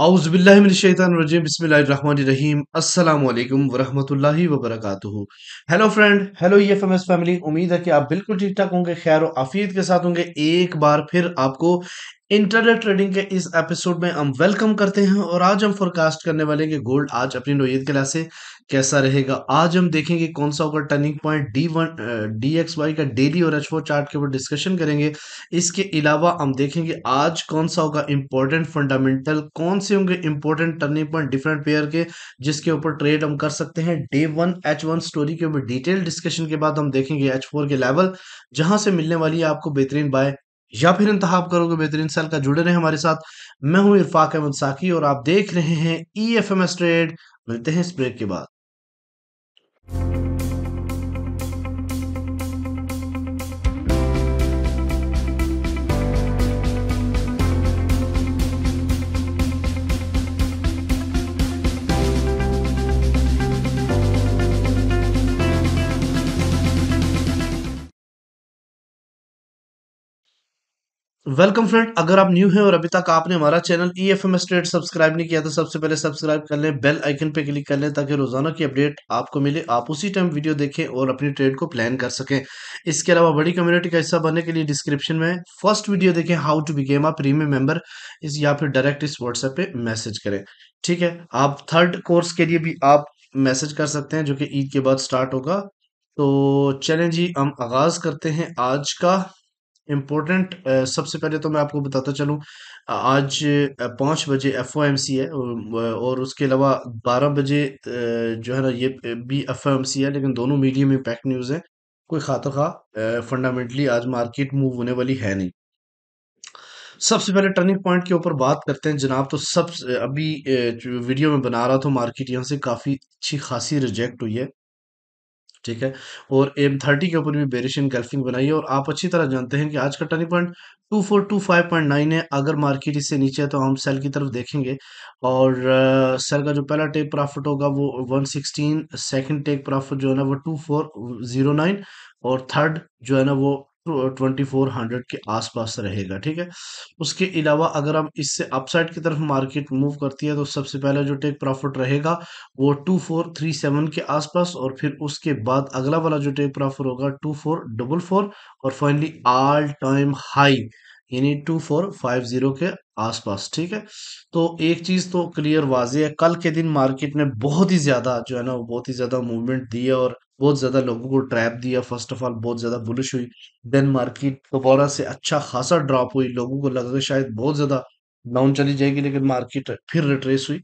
Hello friend hello S family उम्मीद है कि आप बिल्कुल ठीक ठाक होंगे खैर आफियत के साथ होंगे एक बार फिर आपको इंटरनेट ट्रेडिंग के इस एपिसोड में हम वेलकम करते हैं और आज हम फोरकास्ट करने वाले कि गोल्ड आज अपनी नोयत के लिहाज से कैसा रहेगा आज हम देखेंगे कौन सा होगा turning point D one D X Y का डेली और एच फोर चार्ट के ऊपर डिस्कशन करेंगे इसके अलावा हम देखेंगे आज कौन सा होगा इंपॉर्टेंट फंडामेंटल कौन से होंगे important turning point different pair के जिसके ऊपर ट्रेड हम कर सकते हैं day one H one story के ऊपर डिटेल डिस्कशन के बाद हम देखेंगे एच फोर के लेवल जहां से मिलने वाली है आपको बेहतरीन बाय या फिर इंतहा करोगे बेहतरीन सेल का जुड़े रहे हमारे साथ मैं हूं इरफाक अहमद साकी और आप देख रहे हैं E F M S trade मिलते हैं इस ब्रेक के बाद वेलकम फ्रेंड अगर आप न्यू हैं और अभी तक आपने हमारा channel E F M trade subscribe नहीं किया तो सबसे पहले सब्सक्राइब कर लें बेल आइकन पे क्लिक कर लें ताकि रोजाना की अपडेट आपको मिले आप उसी टाइम वीडियो देखें और अपनी ट्रेड को प्लान कर सकें इसके अलावा बड़ी कम्युनिटी का हिस्सा बनने के लिए डिस्क्रिप्शन में फर्स्ट वीडियो देखें हाउ टू गेम आप प्रीमियम मेंबर इस या फिर डायरेक्ट इस व्हाट्सएप पे मैसेज करें ठीक है आप थर्ड कोर्स के लिए भी आप मैसेज कर सकते हैं जो कि ईद के बाद स्टार्ट होगा तो चलें जी हम आगाज करते हैं आज का इम्पोर्टेंट सबसे पहले तो मैं आपको बताता चलूँ आज पाँच बजे एफ है और उसके अलावा बारह बजे जो है ना ये भी एफ है लेकिन दोनों मीडियम इम्पैक्ट न्यूज़ है कोई खात खा फंडामेंटली आज मार्केट मूव होने वाली है नहीं सबसे पहले टर्निंग पॉइंट के ऊपर बात करते हैं जनाब तो सब अभी वीडियो में बना रहा था मार्केट यहाँ से काफ़ी अच्छी खासी रिजेक्ट हुई है ठीक है और एम थर्टी के ऊपर भी बेरिश गल्फिंग बनाई है और आप अच्छी तरह जानते हैं कि आज का turning point two four two five point nine है अगर मार्केट इससे नीचे है तो हम सेल की तरफ देखेंगे और सेल का जो पहला टेक प्रॉफिट होगा वो one sixteen second take profit जो है ना वो टू फोर जीरो नाइन और थर्ड जो है ना वो ट्वेंटी फोर हंड्रेड के आसपास रहेगा ठीक है उसके अलावा अगर हम इससे अपसाइड की तरफ मार्केट मूव करती है तो सबसे पहले जो टेक प्रॉफिट रहेगा वो टू फोर थ्री सेवन के आसपास और फिर उसके बाद अगला वाला जो टेक प्रॉफिट होगा टू फोर डबल फोर और फाइनली ऑल टाइम हाई यानी टू फोर फाइव जीरो के आसपास ठीक है तो एक चीज़ तो क्लियर वाजी है कल के दिन मार्केट ने बहुत ही ज़्यादा जो है ना बहुत ही ज़्यादा मूवमेंट दी है और बहुत ज़्यादा लोगों को ट्रैप दिया फर्स्ट ऑफ ऑल बहुत ज़्यादा बुलिश हुई देन मार्केट दोबारा से अच्छा खासा ड्रॉप हुई लोगों को लगा कि शायद बहुत ज़्यादा डाउन चली जाएगी लेकिन मार्केट फिर रिट्रेस हुई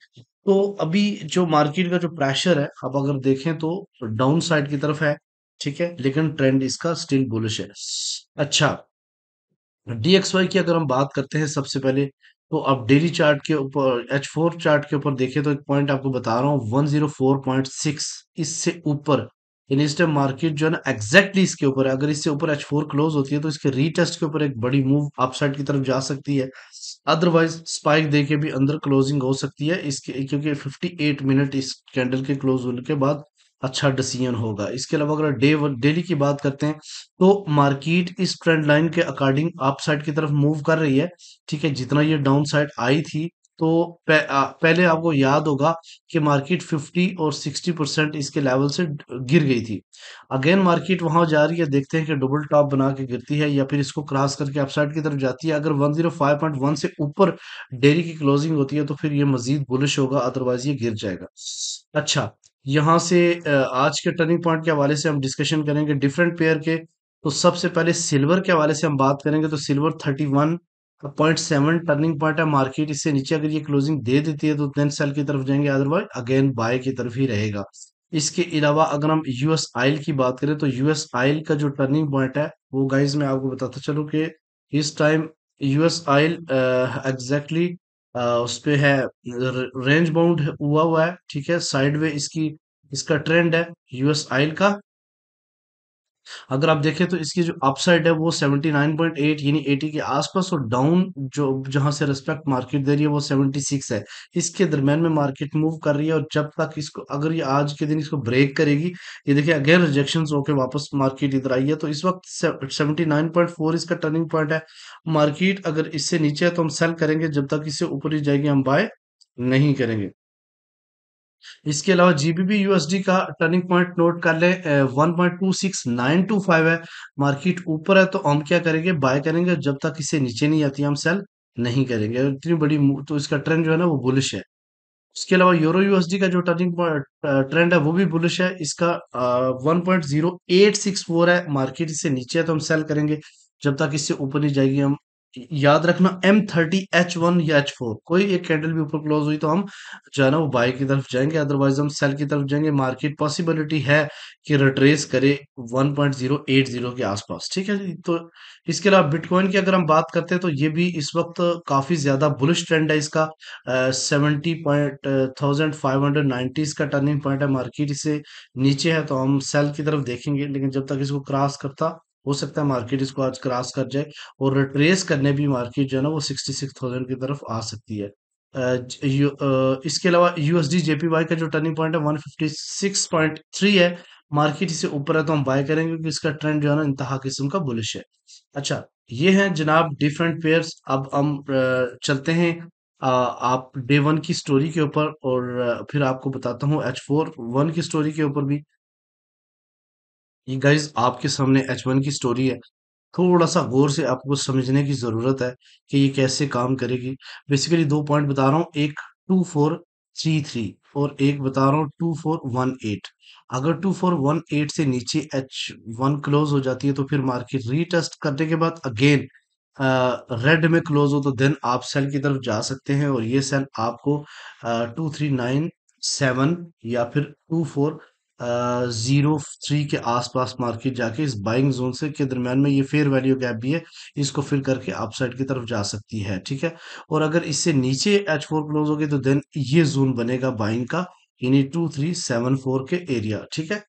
तो अभी जो मार्केट का जो प्रेशर है अब अगर देखें तो डाउन साइड की तरफ है ठीक है लेकिन ट्रेंड इसका स्टिल बुलिश है अच्छा डीएक्सवाई की अगर हम बात करते हैं सबसे पहले तो अब डेली चार्ट के ऊपर एच फोर चार्ट के ऊपर देखें तो एक पॉइंट आपको बता रहा हूँ one zero four point six इससे ऊपर इन इस टाइम मार्केट जो है ना एक्जैक्टली इसके ऊपर है अगर इससे ऊपर एच फोर क्लोज होती है तो इसके रीटेस्ट के ऊपर एक बड़ी मूव अपसाइड की तरफ जा सकती है अदरवाइज स्पाइक दे के भी अंदर क्लोजिंग हो सकती है इसके क्योंकि 58 मिनट इस कैंडल के क्लोज होने के बाद अच्छा डिसीजन होगा इसके अलावा अगर डे डेली की बात करते हैं तो मार्केट इस ट्रेंड लाइन के अकॉर्डिंग अपसाइड साइड की तरफ मूव कर रही है ठीक है जितना ये डाउन साइड आई थी तो पह, आ, पहले आपको याद होगा कि मार्केट 50 और 60 परसेंट इसके लेवल से गिर गई थी अगेन मार्केट वहां जा रही है देखते हैं कि डबल टॉप बना के गिरती है या फिर इसको क्रॉस करके अपसाइड की तरफ जाती है अगर 105.1 से ऊपर डेरी की क्लोजिंग होती है तो फिर ये मजीद बुलिश होगा अदरवाइज ये गिर जाएगा अच्छा यहाँ से आज के टर्निंग पॉइंट के हवाले से हम डिस्कशन करेंगे डिफरेंट पेयर के तो सबसे पहले सिल्वर के हवाले से हम बात करेंगे तो silver thirty one point seven turning point है मार्केट इससे नीचे अगर ये क्लोजिंग दे देती है तो देन सेल की तरफ जाएंगे अदरवाइज अगेन बाय की तरफ ही रहेगा इसके अलावा अगर हम यूएस आयल की बात करें तो यूएस आयल का जो टर्निंग पॉइंट है वो गाइज मैं आपको बताता चलूँ कि इस टाइम यूएस आयल एग्जैक्टली उस पर है रेंज बाउंड हुआ हुआ है ठीक है साइड वे इसकी इसका ट्रेंड है यूएस आयल का अगर आप देखें तो इसकी जो अपसाइड है वो 79.8 यानी 80 के आसपास और डाउन जो जहां से रिस्पेक्ट मार्केट दे रही है वो 76 है इसके दरमियान में मार्केट मूव कर रही है और जब तक इसको अगर ये आज के दिन इसको ब्रेक करेगी ये देखिए अगेन रिजेक्शन होकर वापस मार्केट इधर आई है तो इस वक्त सेवेंटी इसका टर्निंग पॉइंट है मार्केट अगर इससे नीचे है तो हम सेल करेंगे जब तक इससे ऊपर ही जाएगी हम बाय नहीं करेंगे इसके अलावा जीबीबी यूएसडी का टर्निंग पॉइंट नोट कर ले one point two six nine two five है मार्केट ऊपर है तो हम क्या करेंगे बाय करेंगे जब तक इससे नीचे नहीं आती हम सेल नहीं करेंगे इतनी बड़ी तो इसका ट्रेंड जो है ना वो बुलिश है इसके अलावा यूरो यूएसडी का जो टर्निंग ट्रेंड है वो भी बुलिश है इसका one point zero eight six four है मार्केट इससे नीचे है तो हम सेल करेंगे जब तक इससे ऊपर नहीं जाएगी हम याद रखना एम थर्टी एच वन या एच फोर कोई एक कैंडल भी ऊपर क्लोज हुई तो हम जो है ना वो बाय की तरफ जाएंगे अदरवाइज हम सेल की तरफ जाएंगे मार्केट पॉसिबिलिटी है कि रिट्रेस करे 1.080 के आसपास ठीक है तो इसके अलावा बिटकॉइन की अगर हम बात करते हैं तो ये भी इस वक्त काफी ज्यादा बुलिश ट्रेंड है इसका seventy point thousand five hundred nineties इसका टर्निंग पॉइंट है मार्केट इससे नीचे है तो हम सेल की तरफ देखेंगे लेकिन जब तक इसको क्रॉस करता हो सकता है मार्केट इसको आज क्रॉस कर जाए और रिट्रेस करने भी मार्केट जो है ना वो सिक्सटी सिक्स थाउजेंड की तरफ आ सकती है इसके अलावा यूएसडी जेपी वाई का जो टर्निंग पॉइंट है one fifty six point three है मार्केट इसे ऊपर है तो हम बाय करेंगे क्योंकि इसका ट्रेंड जो है ना इंतहा किस्म का बुलिश है अच्छा ये है जनाब डिफरेंट पेयर अब हम चलते हैं आ, आप डे वन की स्टोरी के ऊपर और फिर आपको बताता हूँ एच फोर वन की स्टोरी के ऊपर भी ये गाइज आपके सामने एच वन की स्टोरी है थोड़ा सा गौर से आपको समझने की ज़रूरत है कि ये कैसे काम करेगी बेसिकली दो पॉइंट बता रहा हूँ एक टू फोर थ्री थ्री और एक बता रहा हूँ टू फोर वन एट अगर टू फोर वन एट से नीचे एच वन क्लोज हो जाती है तो फिर मार्केट रीटेस्ट करने के बाद अगेन रेड में क्लोज हो तो देन आप सेल की तरफ जा सकते हैं और ये सेल आपको टू थ्री नाइन सेवन या फिर टू फोर ज़ीरो थ्री के आसपास मार्केट जाके इस बाइंग जोन से के दरम्यान में ये फेयर वैल्यू गैप भी है इसको फिल करके अपसाइड की तरफ जा सकती है ठीक है और अगर इससे नीचे एच फोर क्लोज होगी तो देन ये जोन बनेगा बाइंग का यानी टू थ्री सेवन फोर के एरिया ठीक है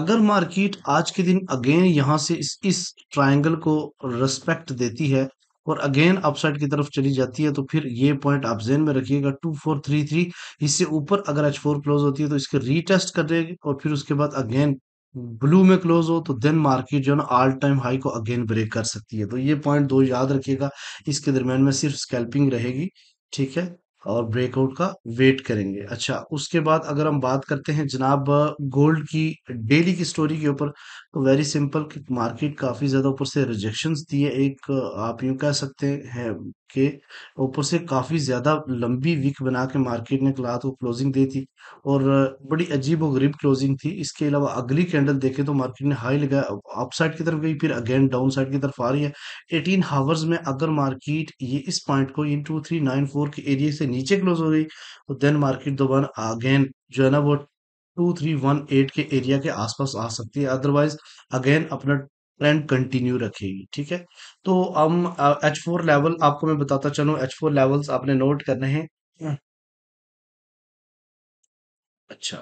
अगर मार्केट आज के दिन अगेन यहाँ से इस इस ट्राइंगल को रेस्पेक्ट देती है और अगेन अपसाइड की तरफ चली जाती है तो फिर ये पॉइंट आप जेन में रखिएगा टू फोर थ्री थ्री इससे ऊपर अगर एच फोर क्लोज होती है तो इसके रीटेस्ट करेगी और फिर उसके बाद अगेन ब्लू में क्लोज हो तो देन मार्केट जो है ना ऑल टाइम हाई को अगेन ब्रेक कर सकती है तो ये पॉइंट दो याद रखिएगा इसके दरमियान में सिर्फ स्कैल्पिंग रहेगी ठीक है और ब्रेकआउट का वेट करेंगे अच्छा उसके बाद अगर हम बात करते हैं जनाब गोल्ड की डेली की स्टोरी के ऊपर तो वेरी सिंपल कि मार्केट काफ़ी ज़्यादा ऊपर से रिजेक्शन दिए एक आप यूं कह सकते हैं के ऊपर से काफ़ी ज़्यादा लंबी वीक बना के मार्केट ने क्लाथ को क्लोजिंग दी थी और बड़ी अजीब और गरीब क्लोजिंग थी इसके अलावा अगली कैंडल देखें तो मार्केट ने हाई लगाया अप साइड की तरफ गई फिर अगेन डाउन साइड की तरफ आ रही है एटीन हावर्स में अगर मार्केट ये इस पॉइंट को इन टू थ्री नाइन फोर के एरिया से नीचे क्लोज हो गई तो देन मार्केट दोबारा अगेन जो है ना वो टू थ्री वन एट के एरिया के आसपास आ सकती है अदरवाइज अगेन अपना ट्रेंड कंटिन्यू रखेगी ठीक है तो हम एच फोर लेवल आपको मैं बताता चलू एच फोर लेवल्स आपने नोट करने हैं हाँ। अच्छा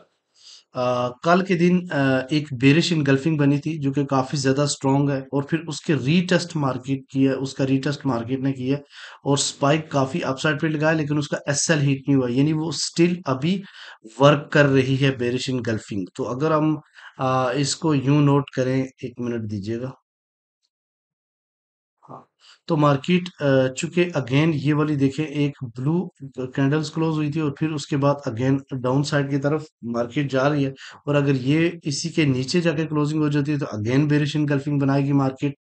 आ, कल के दिन आ, एक बेरिश इनगल्फिंग बनी थी जो कि काफ़ी ज़्यादा स्ट्रॉन्ग है और फिर उसके रीटेस्ट मार्केट किया उसका रीटेस्ट मार्केट ने किया और स्पाइक काफ़ी अपसाइड पे लगाया लेकिन उसका एस एल हीट नहीं हुआ यानी वो स्टिल अभी वर्क कर रही है बेरिश इनगल्फिंग तो अगर हम आ, इसको यू नोट करें एक मिनट दीजिएगा हाँ तो मार्केट चूंकि अगेन ये वाली देखें एक ब्लू कैंडल्स क्लोज हुई थी और फिर उसके बाद अगेन डाउन साइड की तरफ मार्केट जा रही है और अगर ये इसी के नीचे जाके क्लोजिंग हो जाती है तो अगेन बेरिश इनकल्फिंग बनाएगी मार्केट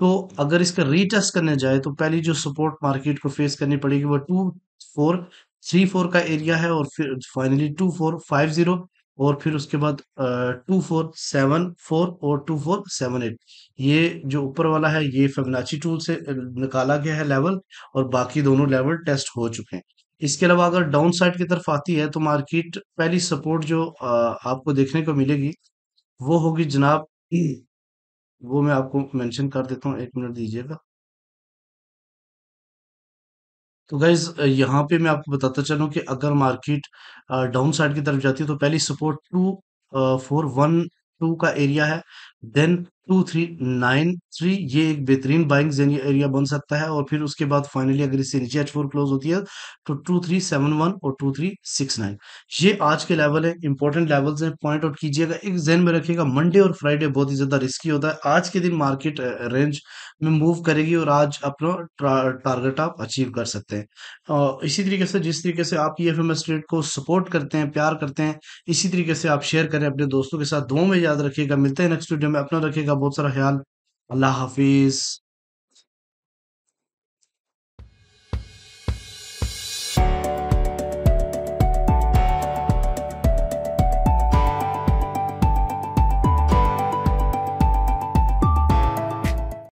तो अगर इसका रीटेस्ट करने जाए तो पहली जो सपोर्ट मार्केट को फेस करनी पड़ेगी वो टू फोर थ्री फोर का एरिया है और फिर finally two four five zero और फिर उसके बाद टू फोर सेवन फोर और टू फोर सेवन एट ये जो ऊपर वाला है ये फेबनाची टूल से निकाला गया है लेवल और बाकी दोनों लेवल टेस्ट हो चुके हैं इसके अलावा अगर डाउन साइड की तरफ आती है तो मार्केट पहली सपोर्ट जो आपको देखने को मिलेगी वो होगी जनाब वो मैं आपको मेंशन कर देता हूँ एक मिनट दीजिएगा तो गाइज यहाँ पे मैं आपको बताता चलूँ कि अगर मार्केट डाउन साइड की तरफ जाती है तो पहली support two four one two का एरिया है then two three nine three ये एक बेहतरीन बाइंग एरिया बन सकता है और फिर उसके बाद फाइनली अगर इससे नीचे एच फोर क्लोज होती है तो टू थ्री सेवन वन और टू थ्री सिक्स नाइन ये आज के लेवल है इंपॉर्टेंट लेवल्स हैं पॉइंट आउट कीजिएगा एक जहन में रखिएगा मंडे और फ्राइडे बहुत ही ज्यादा रिस्की होता है आज के दिन मार्केट रेंज में मूव करेगी और आज अपना टारगेट आप अचीव कर सकते हैं और इसी तरीके से जिस तरीके से आप E F M S trade को सपोर्ट करते हैं प्यार करते हैं इसी तरीके से आप शेयर करें अपने दोस्तों के साथ दो में याद रखिएगा मिलते हैं नेक्स्ट वीडियो में अपना रखिएगा का बहुत सारा ख्याल अल्लाह हाफिज़